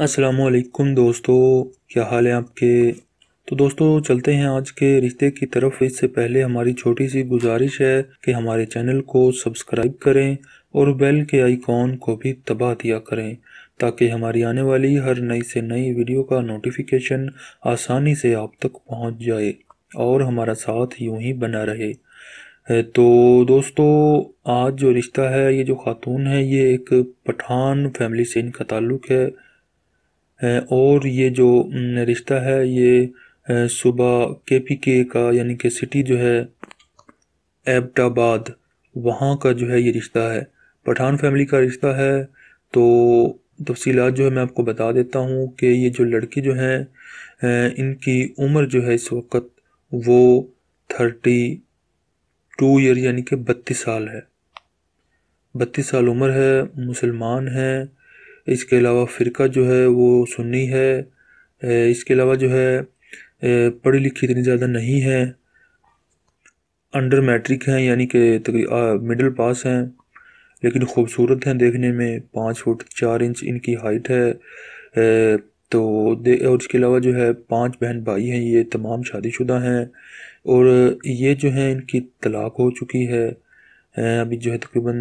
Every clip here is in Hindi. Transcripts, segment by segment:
असलकुम दोस्तों क्या हाल है आपके तो दोस्तों चलते हैं आज के रिश्ते की तरफ इससे पहले हमारी छोटी सी गुजारिश है कि हमारे चैनल को सब्सक्राइब करें और बेल के आइकॉन को भी तबाह दिया करें ताकि हमारी आने वाली हर नई से नई वीडियो का नोटिफिकेशन आसानी से आप तक पहुंच जाए और हमारा साथ यूं ही बना रहे तो दोस्तों आज जो रिश्ता है ये जो खातून है ये एक पठान फैमिली से इनका ताल्लुक़ है और ये जो रिश्ता है ये सुबह के पी के का यानी कि सिटी जो है एबटाबाद वहाँ का जो है ये रिश्ता है पठान फैमिली का रिश्ता है तो तफसीत जो है मैं आपको बता देता हूँ कि ये जो लड़की जो हैं इनकी उम्र जो है इस वक्त वो थर्टी टू ईयर यानी कि बत्तीस साल है बत्तीस साल उम्र है मुसलमान हैं इसके अलावा फ़िरका जो है वो सुन्नी है इसके अलावा जो है पढ़ी लिखी इतनी ज़्यादा नहीं है अंडर मैट्रिक हैं यानी कि तक मिडल पास हैं लेकिन खूबसूरत हैं देखने में पाँच फुट चार इंच इनकी हाइट है तो दे और इसके अलावा जो है पांच बहन भाई हैं ये तमाम शादीशुदा हैं और ये जो हैं इनकी तलाक हो चुकी है अभी जो है तकरीबन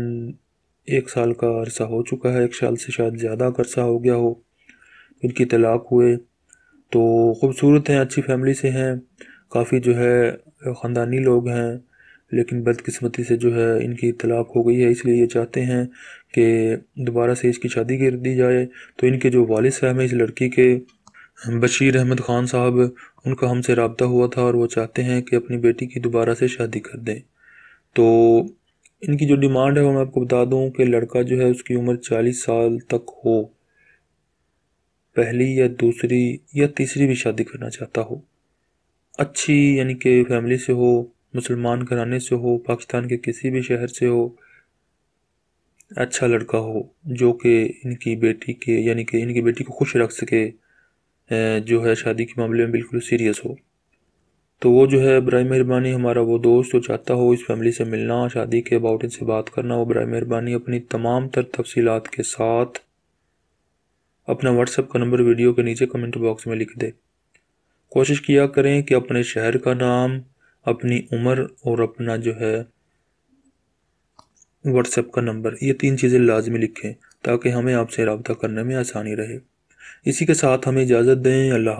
एक साल का अरसा हो चुका है एक साल से शायद ज़्यादा अरसा हो गया हो इनकी तलाक हुए तो खूबसूरत हैं अच्छी फैमिली से हैं काफ़ी जो है ख़ानदानी लोग हैं लेकिन बदकिस्मती से जो है इनकी तलाक हो गई है इसलिए ये चाहते हैं कि दोबारा से इसकी शादी कर दी जाए तो इनके जो वाल साहब हैं इस लड़की के बशीर अहमद ख़ान साहब उनका हमसे रबता हुआ था और वो चाहते हैं कि अपनी बेटी की दोबारा से शादी कर दें तो इनकी जो डिमांड है वो मैं आपको बता दूं कि लड़का जो है उसकी उम्र चालीस साल तक हो पहली या दूसरी या तीसरी भी शादी करना चाहता हो अच्छी यानी कि फैमिली से हो मुसलमान घराने से हो पाकिस्तान के किसी भी शहर से हो अच्छा लड़का हो जो कि इनकी बेटी के यानी कि इनकी बेटी को खुश रख सके जो है शादी के मामले में बिल्कुल सीरियस हो तो वो जो है बर मेहरबानी हमारा वो दोस्त जो चाहता हो इस फैमिली से मिलना शादी के अबाउट इनसे बात करना वो बर मेहरबानी अपनी तमाम तर तफसीत के साथ अपना व्हाट्सअप का नंबर वीडियो के नीचे कमेंट बॉक्स में लिख दे कोशिश किया करें कि अपने शहर का नाम अपनी उम्र और अपना जो है व्हाट्सएप का नंबर ये तीन चीज़ें लाजमी लिखें ताकि हमें आपसे रबता करने में आसानी रहे इसी के साथ हमें इजाज़त दें अल्लाह